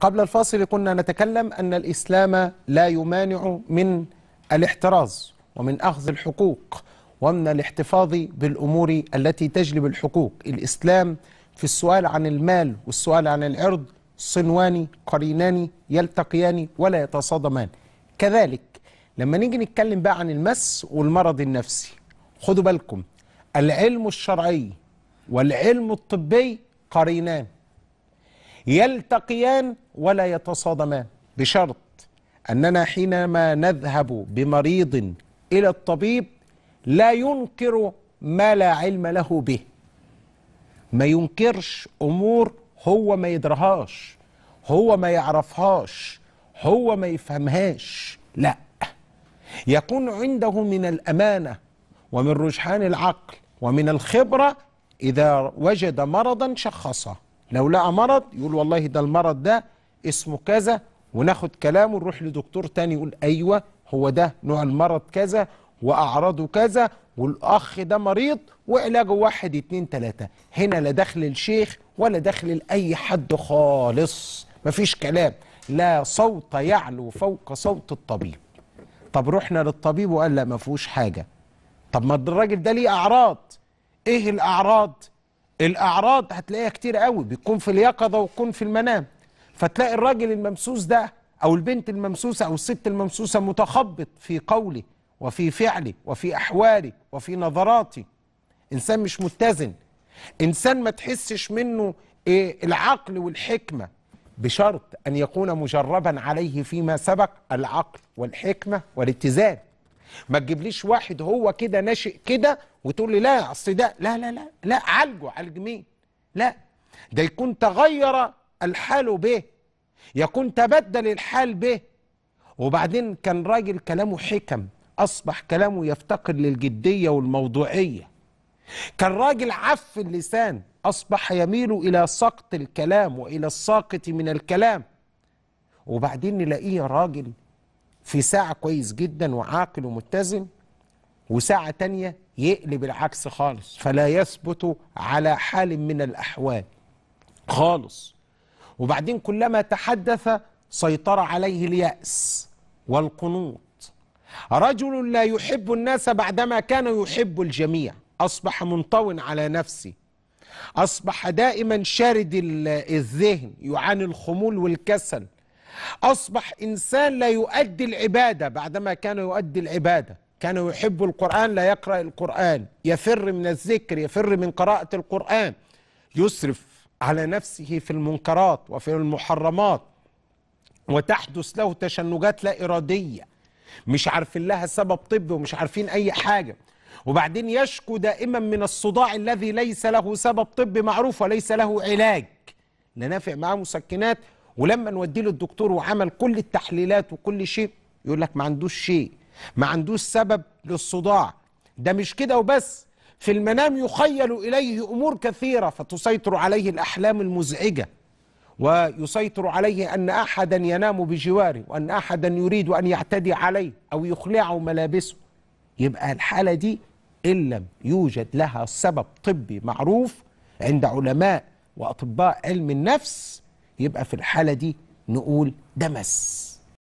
قبل الفاصل كنا نتكلم أن الإسلام لا يمانع من الاحتراز ومن أخذ الحقوق ومن الاحتفاظ بالأمور التي تجلب الحقوق الإسلام في السؤال عن المال والسؤال عن العرض صنوان قرينان يلتقيان ولا يتصادمان كذلك لما نيجي نتكلم بقى عن المس والمرض النفسي خدوا بالكم العلم الشرعي والعلم الطبي قرينان يلتقيان ولا يتصادمان بشرط أننا حينما نذهب بمريض إلى الطبيب لا ينكر ما لا علم له به ما ينكرش أمور هو ما يدرهاش هو ما يعرفهاش هو ما يفهمهاش لا يكون عنده من الأمانة ومن رجحان العقل ومن الخبرة إذا وجد مرضا شخصه لو لقى مرض يقول والله ده المرض ده اسمه كذا وناخد كلامه نروح لدكتور تاني يقول أيوة هو ده نوع المرض كذا وأعراضه كذا والأخ ده مريض وعلاجه واحد اتنين تلاتة هنا لا دخل الشيخ ولا دخل لأي حد خالص مفيش كلام لا صوت يعلو فوق صوت الطبيب طب رحنا للطبيب وقال لا ما فيهوش حاجة طب ما الراجل ده ليه أعراض إيه الأعراض الاعراض هتلاقيها كتير قوي بتكون في اليقظه وتكون في المنام فتلاقي الراجل الممسوس ده او البنت الممسوسه او الست الممسوسه متخبط في قولي وفي فعلي وفي احوالي وفي نظراتي انسان مش متزن انسان ما تحسش منه إيه العقل والحكمه بشرط ان يكون مجربا عليه فيما سبق العقل والحكمه والاتزان ما تجيبليش واحد هو كده ناشئ كده وتقول لي لا اصل ده لا لا لا لا عالجه عالج مين لا ده يكون تغير الحال به يكون تبدل الحال به وبعدين كان راجل كلامه حكم اصبح كلامه يفتقر للجديه والموضوعيه كان راجل عف اللسان اصبح يميل الى سقط الكلام والى الساقط من الكلام وبعدين نلاقيه راجل في ساعة كويس جدا وعاقل ومتزن وساعة تانية يقلب العكس خالص فلا يثبت على حال من الأحوال خالص وبعدين كلما تحدث سيطر عليه اليأس والقنوط رجل لا يحب الناس بعدما كان يحب الجميع أصبح منطو على نفسه أصبح دائما شارد الذهن يعاني الخمول والكسل أصبح إنسان لا يؤدي العبادة بعدما كان يؤدي العبادة كان يحب القرآن لا يقرأ القرآن يفر من الذكر يفر من قراءة القرآن يسرف على نفسه في المنكرات وفي المحرمات وتحدث له تشنجات لا إرادية مش عارفين لها سبب طبي ومش عارفين أي حاجة وبعدين يشكو دائما من الصداع الذي ليس له سبب طبي معروف وليس له علاج لنافع معه معاه مسكنات ولما نوديه للدكتور وعمل كل التحليلات وكل شيء يقول لك ما عندوش شيء ما عندوش سبب للصداع ده مش كده وبس في المنام يخيل إليه أمور كثيرة فتسيطر عليه الأحلام المزعجة ويسيطر عليه أن أحدا ينام بجواره وأن أحدا يريد أن يعتدي عليه أو يخلعه ملابسه يبقى الحالة دي إن لم يوجد لها سبب طبي معروف عند علماء وأطباء علم النفس يبقى في الحالة دي نقول دمس